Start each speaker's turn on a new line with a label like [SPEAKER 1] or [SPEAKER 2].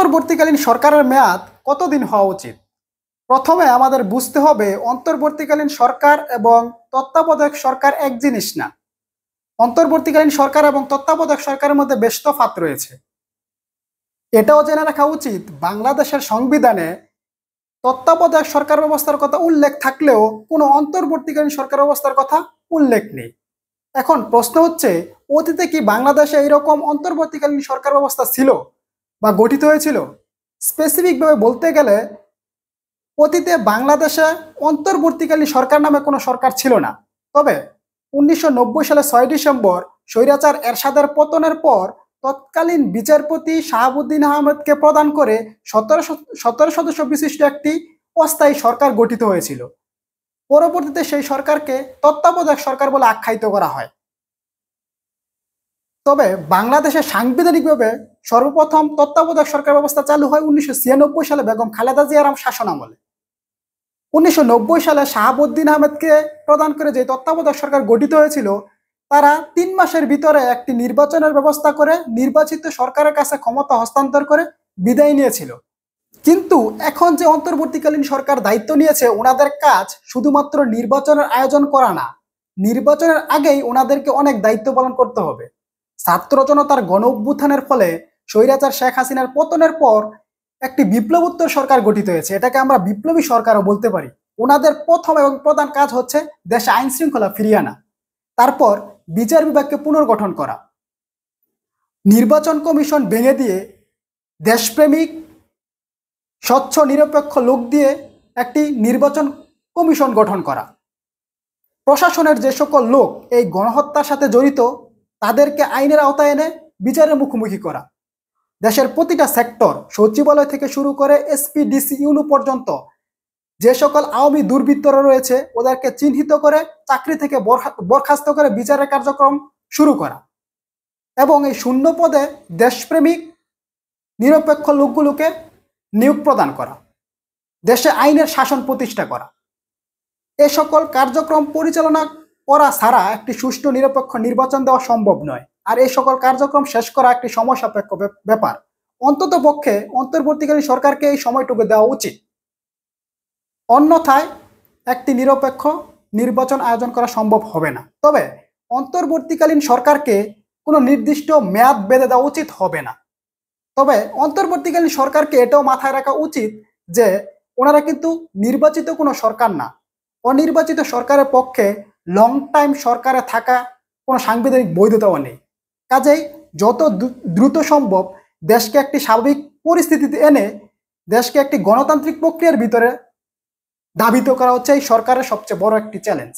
[SPEAKER 1] অন্তর্বর্তীকালীন সরকারের মেয়াদ কতদিন হওয়া উচিত প্রথমে আমাদের বুঝতে হবে অন্তর্বর্তীকালীন সরকার এবং তত্ত্বাবধায়ক সরকার এক জিনিস না অন্তর্বর্তীকালীন সরকার এবং তত্ত্বাবধায়ক সরকারের মধ্যে বেশ তফাত রয়েছে এটাও জেনে রাখা উচিত বাংলাদেশের সংবিধানে তত্ত্বাবধায়ক সরকার ব্যবস্থার কথা উল্লেখ থাকলেও কোনো অন্তর্বর্তীকালীন সরকার ব্যবস্থার কথা উল্লেখ নেই এখন প্রশ্ন হচ্ছে অতীতে কি বাংলাদেশে এইরকম অন্তর্বর্তীকালীন সরকার ব্যবস্থা ছিল বা গঠিত হয়েছিল স্পেসিফিকভাবে বলতে গেলে অতীতে বাংলাদেশে অন্তর্বর্তীকালী সরকার নামে কোনো সরকার ছিল না তবে উনিশশো সালে ছয় ডিসেম্বর স্বৈরাচার এরশাদের পতনের পর তৎকালীন বিচারপতি শাহাবুদ্দিন আহমেদকে প্রদান করে সতেরো সতেরো সদস্য বিশিষ্ট একটি অস্থায়ী সরকার গঠিত হয়েছিল পরবর্তীতে সেই সরকারকে তত্ত্বাবধায়ক সরকার বলে আখ্যায়িত করা হয় তবে বাংলাদেশে সাংবিধানিকভাবে সর্বপ্রথম তত্ত্বাবধায়ক সরকার ব্যবস্থা চালু হয় উনিশশো সালে বেগম খালেদা জিয়ারাম শাসন আমলে উনিশশো সালে শাহাবুদ্দিন আহমেদকে প্রদান করে যে তত্ত্বাবধায়ক সরকার গঠিত হয়েছিল তারা তিন মাসের ভিতরে একটি নির্বাচনের ব্যবস্থা করে নির্বাচিত সরকারের কাছে ক্ষমতা হস্তান্তর করে বিদায় নিয়েছিল কিন্তু এখন যে অন্তর্বর্তীকালীন সরকার দায়িত্ব নিয়েছে ওনাদের কাজ শুধুমাত্র নির্বাচনের আয়োজন করা না নির্বাচনের আগেই ওনাদেরকে অনেক দায়িত্ব পালন করতে হবে ছাত্র জনতার গণ অভ্যুত্থানের ফলে স্বৈরাচার শেখ হাসিনার পতনের পর একটি বিপ্লবোত্তর সরকার গঠিত হয়েছে এটাকে আমরা বিপ্লবী সরকারও বলতে পারি ওনাদের প্রথম এবং প্রধান কাজ হচ্ছে দেশে আইন শৃঙ্খলা ফিরিয়ে আনা তারপর বিচার বিভাগকে পুনর্গঠন করা নির্বাচন কমিশন ভেঙে দিয়ে দেশপ্রেমিক স্বচ্ছ নিরপেক্ষ লোক দিয়ে একটি নির্বাচন কমিশন গঠন করা প্রশাসনের যে সকল লোক এই গণহত্যার সাথে জড়িত তাদেরকে আইনের আওতায় এনে বিচারের মুখোমুখি করা দেশের প্রতিটা সেক্টর সচিবালয় থেকে শুরু করে এসপি ডিসি ইউনু পর্যন্ত যে সকল আওয়ামী দুর্বৃত্তরা রয়েছে ওদেরকে চিহ্নিত করে চাকরি থেকে বরখাস্ত করে বিচারের কার্যক্রম শুরু করা এবং এই শূন্য পদে দেশপ্রেমিক নিরপেক্ষ লোকগুলোকে নিয়োগ প্রদান করা দেশে আইনের শাসন প্রতিষ্ঠা করা এ সকল কার্যক্রম পরিচালনা করা ছাড়া একটি সুষ্ঠু নিরপেক্ষ নির্বাচন দেওয়া সম্ভব নয় আর এই সকল কার্যক্রম শেষ করা একটি সময় সাপেক্ষ ব্যাপার অন্তত পক্ষে অন্তর্বর্তীকালীন সরকারকে এই সময়টুকু দেওয়া উচিত অন্যথায় একটি নিরপেক্ষ নির্বাচন আয়োজন করা সম্ভব হবে না তবে অন্তর্বর্তীকালীন সরকারকে কোনো নির্দিষ্ট মেয়াদ বেঁধে দেওয়া উচিত হবে না তবে অন্তর্বর্তীকালীন সরকারকে এটাও মাথায় রাখা উচিত যে ওনারা কিন্তু নির্বাচিত কোনো সরকার না অনির্বাচিত সরকারের পক্ষে লং টাইম সরকারে থাকা কোনো সাংবিধানিক বৈধতাও নেই কাজেই যত দ্রুত সম্ভব দেশকে একটি স্বাভাবিক পরিস্থিতিতে এনে দেশকে একটি গণতান্ত্রিক প্রক্রিয়ার ভিতরে দাবিত করা হচ্ছে এই সরকারের সবচেয়ে বড় একটি চ্যালেঞ্জ